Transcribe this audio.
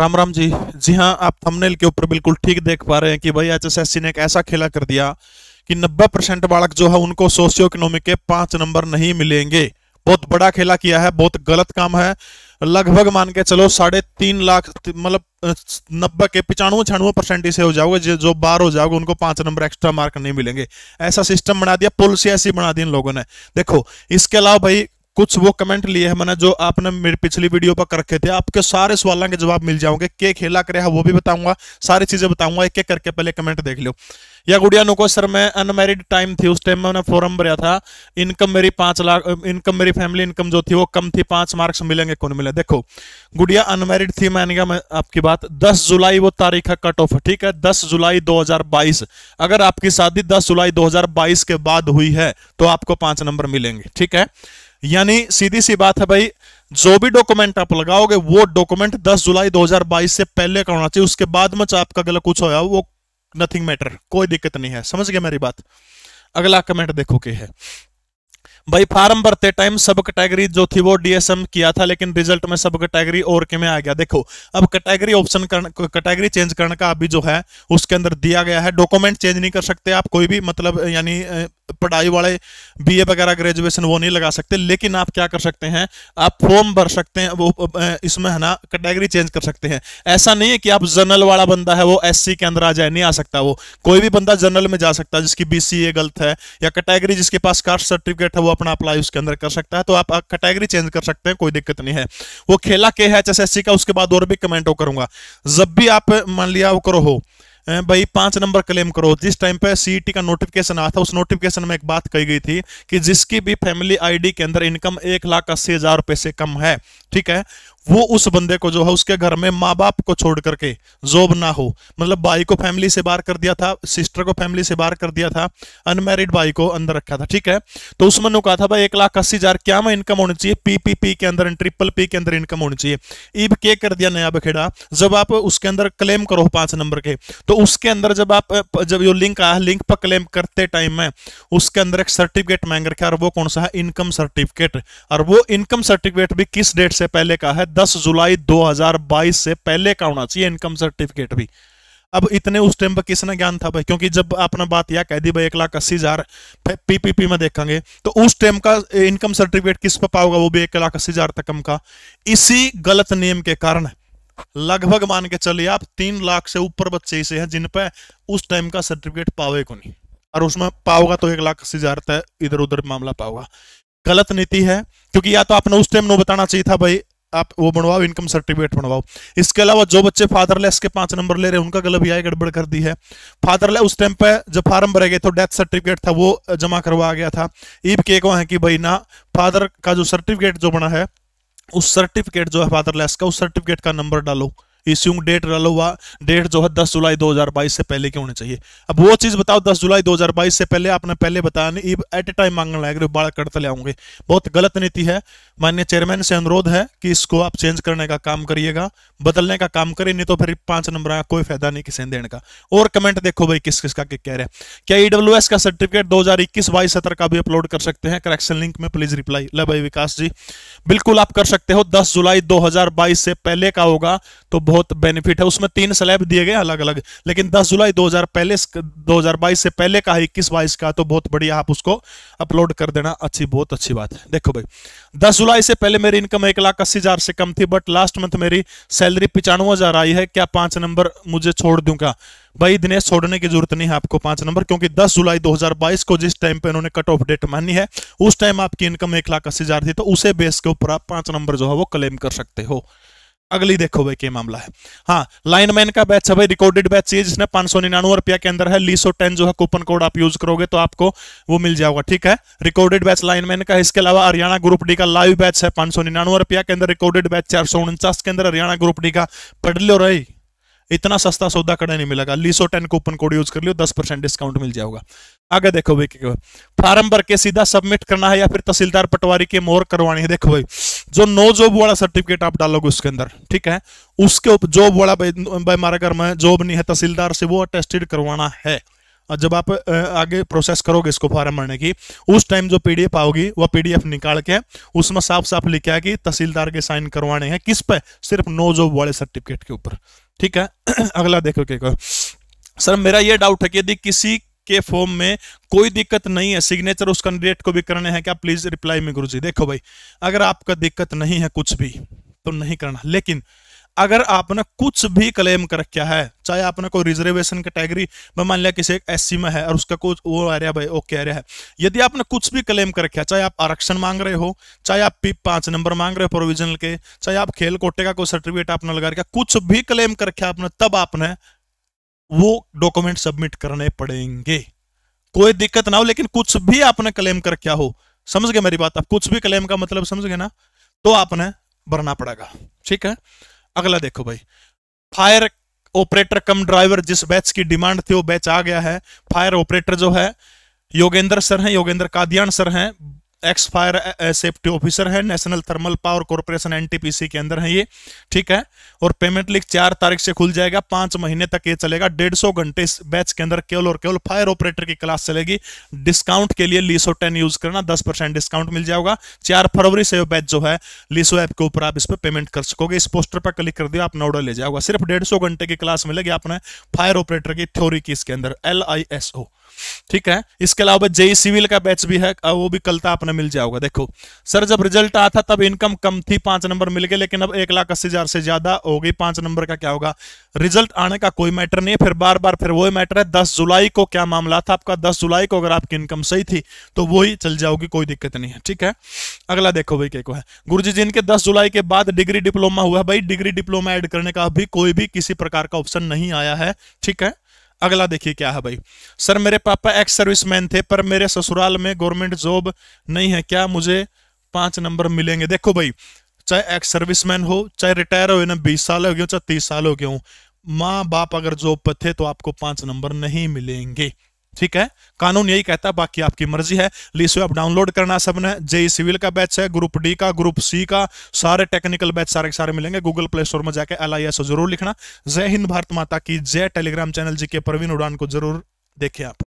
राम राम जी जी हाँ आप थंबनेल के ऊपर बिल्कुल ठीक देख पा रहे हैं कि भाई एचएसएससी ने एक ऐसा खेला कर दिया कि 90 परसेंट बालक जो है उनको सोशियो इकोनॉमिक के पांच नंबर नहीं मिलेंगे बहुत बड़ा खेला किया है बहुत गलत काम है लगभग मान के चलो साढ़े तीन लाख मतलब नब्बे के पचानवे छियानवे परसेंट इसे हो जाओगे जो बार हो जाओगे उनको पांच नंबर एक्स्ट्रा मार्क नहीं मिलेंगे ऐसा सिस्टम बना दिया पॉलिसी ऐसी बना दी इन लोगों ने देखो इसके अलावा भाई कुछ वो कमेंट लिए हैं मैंने जो आपने मेरी पिछली वीडियो पर कर रखे थे आपके सारे सवालों के जवाब मिल जाओगे के खेला करे हाँ, वो भी बताऊंगा सारी चीजें बताऊंगा एक एक करके पहले कमेंट देख लो या गुड़िया नुको सर मैं अनमेरिड टाइम थी उस टाइम मैंने फॉर्म भरा था इनकम मेरी पांच लाख इनकम मेरी फैमिली इनकम जो थी वो कम थी पांच मार्क्स मिलेंगे कौन मिले देखो गुड़िया अनमेरिड थी मैंने कहा मैं आपकी बात दस जुलाई वो तारीख है कट ऑफ ठीक है दस जुलाई दो अगर आपकी शादी दस जुलाई दो के बाद हुई है तो आपको पांच नंबर मिलेंगे ठीक है यानी सीधी सी बात है भाई जो भी डॉक्यूमेंट आप लगाओगे वो डॉक्यूमेंट 10 जुलाई 2022 से पहले का होना चाहिए उसके बाद में चाहे आपका गलत कुछ होया वो नथिंग मैटर कोई दिक्कत नहीं है समझ गया मेरी बात अगला कमेंट देखो के है भाई फार्म भरते टाइम सब कैटेगरी जो थी वो डीएसएम किया था लेकिन रिजल्ट में सब कैटेगरी और के में आ गया देखो अब कैटेगरी ऑप्शन कैटेगरी चेंज करने का अभी जो है उसके अंदर दिया गया है डॉक्यूमेंट चेंज नहीं कर सकते आप कोई भी मतलब यानी पढ़ाई वाले बीए वगैरह ग्रेजुएशन वो नहीं लगा सकते लेकिन आप क्या कर सकते हैं आप फॉर्म भर सकते हैं वो इसमें है ना कैटेगरी चेंज कर सकते हैं ऐसा नहीं है कि आप जनरल वाला बंदा है वो एस के अंदर आ जाए नहीं आ सकता वो कोई भी बंदा जनरल में जा सकता है जिसकी बी गलत है या कैटेगरी जिसके पास कास्ट सर्टिफिकेट है वो अपना अप्लाई उसके अंदर कर सकता है तो आप कैटेगरी चेंज कर सकते हैं कोई दिक्कत नहीं है वो खेला के है एच का उसके बाद और भी कमेंट करूंगा जब भी आप मान लिया वो करो हो भाई पांच नंबर क्लेम करो जिस टाइम पे सीईटी e का नोटिफिकेशन आया था उस नोटिफिकेशन में एक बात कही गई थी कि जिसकी भी फैमिली आईडी के अंदर इनकम एक लाख अस्सी हजार रुपए से कम है ठीक है वो उस बंदे को जो है उसके घर में माँ बाप को छोड़ करके जॉब ना हो मतलब भाई को फैमिली से बाहर कर दिया था सिस्टर को फैमिली से बाहर कर दिया था अनमेरिड भाई को अंदर रखा था ठीक है तो उस मनु कहा था भाई एक लाख अस्सी हजार क्या में इनकम होनी चाहिए पीपीपी के अंदर ट्रिपल पी के अंदर इनकम होनी चाहिए ईब के कर दिया नया बखेड़ा जब आप उसके अंदर क्लेम करो पांच नंबर के तो उसके अंदर जब आप जब ये लिंक आया लिंक पर क्लेम करते टाइम में उसके अंदर एक सर्टिफिकेट मांग रखा और वो कौन सा है इनकम सर्टिफिकेट और वो इनकम सर्टिफिकेट भी किस डेट से पहले का है 10 जुलाई 2022 से पहले का होना चाहिए इनकम सर्टिफिकेट भी अब इतने उस टाइम पर किसने ज्ञान था भाई क्योंकि जब आपने बात यह कह दी भाई एक लाख अस्सी हजार पीपीपी में देखेंगे तो उस टाइम का इनकम सर्टिफिकेट किस पर पाओगा वो भी एक लाख अस्सी हजार तक का इसी गलत नियम के कारण लगभग मान के चलिए आप तीन लाख से ऊपर बच्चे ऐसे हैं जिन पे उस टाइम का सर्टिफिकेट पावे को नहीं और उसमें पाओगा तो एक लाख अस्सी हजार इधर उधर मामला पाओगा गलत नीति है क्योंकि या तो आपने उस टाइम नो बताना चाहिए था भाई आप वो बनवाओ इनकम सर्टिफिकेट बनवाओ इसके अलावा जो बच्चे फादरलेस के पांच नंबर ले रहे हैं उनका गलत भी आई गड़बड़ कर दी है फादरलेस उस टाइम पे जब फार्म भरे गए तो डेथ सर्टिफिकेट था वो जमा करवा गया था ईब के कहा है कि भाई ना फादर का जो सर्टिफिकेट जो बना है उस सर्टिफिकेट जो है फादरलेस का उस सर्टिफिकेट का नंबर डालो इश्यूंग डेट रल हुआ डेट जो है दस जुलाई 2022 से पहले की होनी चाहिए अब वो चीज़ बताओ दस जुलाई 2022 से पहले आपने पहले बताया नहीं एट ए टाइम मांगने लग रहे बाढ़ करते ले आऊंगे बहुत गलत नीति है मान्य चेयरमैन से अनुरोध है कि इसको आप चेंज करने का काम करिएगा बदलने का काम करिए नहीं तो फिर पांच नंबर आया कोई फायदा नहीं किसी देने का और कमेंट देखो भाई किस किस का कह रहे हैं क्या ईडब्ल्यू e का सर्टिफिकेट दो हजार सत्र का भी अपलोड कर सकते हैं करेक्शन लिंक में प्लीज रिप्लाई ले भाई विकास जी बिल्कुल आप कर सकते हो दस जुलाई दो से पहले का होगा तो बहुत बेनिफिट है उसमें तीन स्लैब दिए गए अलग अलग लेकिन 10 जुलाई 2000 पहले 2022 से पहले का है इक्कीस बाईस का तो बहुत बढ़िया आप उसको अपलोड कर देना अच्छी बहुत अच्छी बात है देखो भाई 10 जुलाई से पहले मेरी इनकम एक लाख अस्सी हजार से कम थी बट लास्ट मंथ मेरी सैलरी पिचानवे हजार आई है क्या पांच नंबर मुझे छोड़ दूंगा भाई दिनेश छोड़ने की जरूरत नहीं है आपको पांच नंबर क्योंकि 10 जुलाई 2022 को जिस टाइम पे इन्होंने कट ऑफ डेट मानी है उस टाइम आपकी इनकम एक लाख अस्सी हजार थी तो उसे बेस के ऊपर आप पांच नंबर जो है वो क्लेम कर सकते हो अगली देखो भाई क्या मामला है हाँ लाइनमैन का बैच है भाई रिकॉर्डेड बैच है जिसने पांच सौ निन्यानवे रुपया के अंदर है लीसो टेन जो है कूपन कोड आप यूज करोगे तो आपको वो मिल जाएगा ठीक है रिकॉर्डेड बैच लाइनमैन का इसके अलावा हरियाणा ग्रुप डी का लाइव बैच है पांच सौ निन्यानवे रुपया के अंदर रिकॉर्डेड बैच चार सौ उनचास के अंदर हरियाणा ग्रुप डी का पढ़ लो रही इतना सस्ता सौदा कड़े नहीं मिलेगा लीसो टेन कूपन कोड यूज कर लियो दस परसेंट डिस्काउंट मिल जाएगा आगे देखो भाई फार्म भर के सीधा सबमिट करना है या फिर तहसीलदार पटवारी के मोर करवानी है देखो भाई जो नो जॉब वाला सर्टिफिकेट आप डालोगे उसके अंदर ठीक है उसके ऊपर जॉब वाला भाई हमारा घर में जॉब नहीं है तहसीलदार से वो अटेस्टेड करवाना है और जब आप आगे प्रोसेस करोगे इसको फॉर्म भरने की उस टाइम जो पीडीएफ आओगी वह पीडीएफ निकाल के उसमें साफ साफ लिखा है कि तहसीलदार के साइन करवाने हैं किस पे सिर्फ नो जॉब वाले सर्टिफिकेट के ऊपर ठीक है अगला देखो क्या सर मेरा ये डाउट है कि यदि किसी के फॉर्म में कोई दिक्कत नहीं है सिग्नेचर उस कैंडिडेट को भी करने हैं क्या प्लीज रिप्लाई में गुरु देखो भाई अगर आपका दिक्कत नहीं है कुछ भी तो नहीं करना लेकिन अगर आपने कुछ भी क्लेम कर रखा है चाहे आपने कोई रिजर्वेशन कैटेगरी में मान लिया किसी एस सी में है और उसका कुछ वो आ रहा है भाई ओके आ रहा है यदि आपने कुछ भी क्लेम कर रखा है चाहे आप आरक्षण मांग रहे हो चाहे आप पी पांच नंबर मांग रहे हो प्रोविजनल के चाहे आप खेल कोटे का कोई सर्टिफिकेट आपने लगा रखा कुछ भी क्लेम कर रखा आपने तब आपने वो डॉक्यूमेंट सबमिट करने पड़ेंगे कोई दिक्कत ना हो लेकिन कुछ भी आपने क्लेम कर क्या हो समझ गए मेरी बात आप कुछ भी क्लेम का मतलब समझ गए ना तो आपने भरना पड़ेगा ठीक है अगला देखो भाई फायर ऑपरेटर कम ड्राइवर जिस बैच की डिमांड थी वो बैच आ गया है फायर ऑपरेटर जो है योगेंद्र सर हैं योगेंद्र कादियान सर हैं एक्स फायर सेफ्टी ऑफिसर है national thermal power corporation NTPC के अंदर है ये ठीक है और पेमेंट लिख चार तारीख से खुल जाएगा पांच महीने तक ये चलेगा डेढ़ सौ घंटे इस बैच के अंदर केवल और केवल फायर ऑपरेटर की क्लास चलेगी डिस्काउंट के लिए लीसो टेन यूज करना दस परसेंट डिस्काउंट मिल जाएगा चार फरवरी से बैच जो है लीसो ऐप के ऊपर आप इस पर पेमेंट कर सकोगे इस पोस्टर पर क्लिक कर दिया आप ऑर्डर ले जाओगे सिर्फ डेढ़ घंटे की क्लास मिलेगी आपने फायर ऑपरेटर की थ्योरी की इसके अंदर एल आई एस ओ ठीक है इसके अलावा जेई सिविल का बैच भी है वो भी कल तक आपने मिल जाओगे देखो सर जब रिजल्ट आया था तब इनकम कम थी पांच नंबर मिल गए लेकिन अब एक लाख अस्सी हजार से ज्यादा हो गई पांच नंबर का क्या होगा रिजल्ट आने का कोई मैटर नहीं है फिर बार बार फिर वही मैटर है दस जुलाई को क्या मामला था आपका दस जुलाई को अगर आपकी इनकम सही थी तो वही चल जाओगी कोई दिक्कत नहीं है ठीक है अगला देखो भाई क्या है गुरु जी जिनके दस जुलाई के बाद डिग्री डिप्लोमा हुआ है भाई डिग्री डिप्लोमा एड करने का अभी कोई भी किसी प्रकार का ऑप्शन नहीं आया है ठीक है अगला देखिए क्या है भाई सर मेरे पापा एक्स सर्विसमैन थे पर मेरे ससुराल में गवर्नमेंट जॉब नहीं है क्या मुझे पांच नंबर मिलेंगे देखो भाई चाहे एक्स सर्विसमैन हो चाहे रिटायर हो ना बीस साल हो गए चाहे तीस साल हो गए हो माँ बाप अगर जॉब पर थे तो आपको पांच नंबर नहीं मिलेंगे ठीक है कानून यही कहता है बाकी आपकी मर्जी है लिस्ट आप डाउनलोड करना सबने जेई सिविल e का बैच है ग्रुप डी का ग्रुप सी का सारे टेक्निकल बैच सारे सारे मिलेंगे गूगल प्ले स्टोर में जाकर एल आई एस जरूर लिखना जय हिंद भारत माता की जय टेलीग्राम चैनल जी के प्रवीण उड़ान को जरूर देखें आप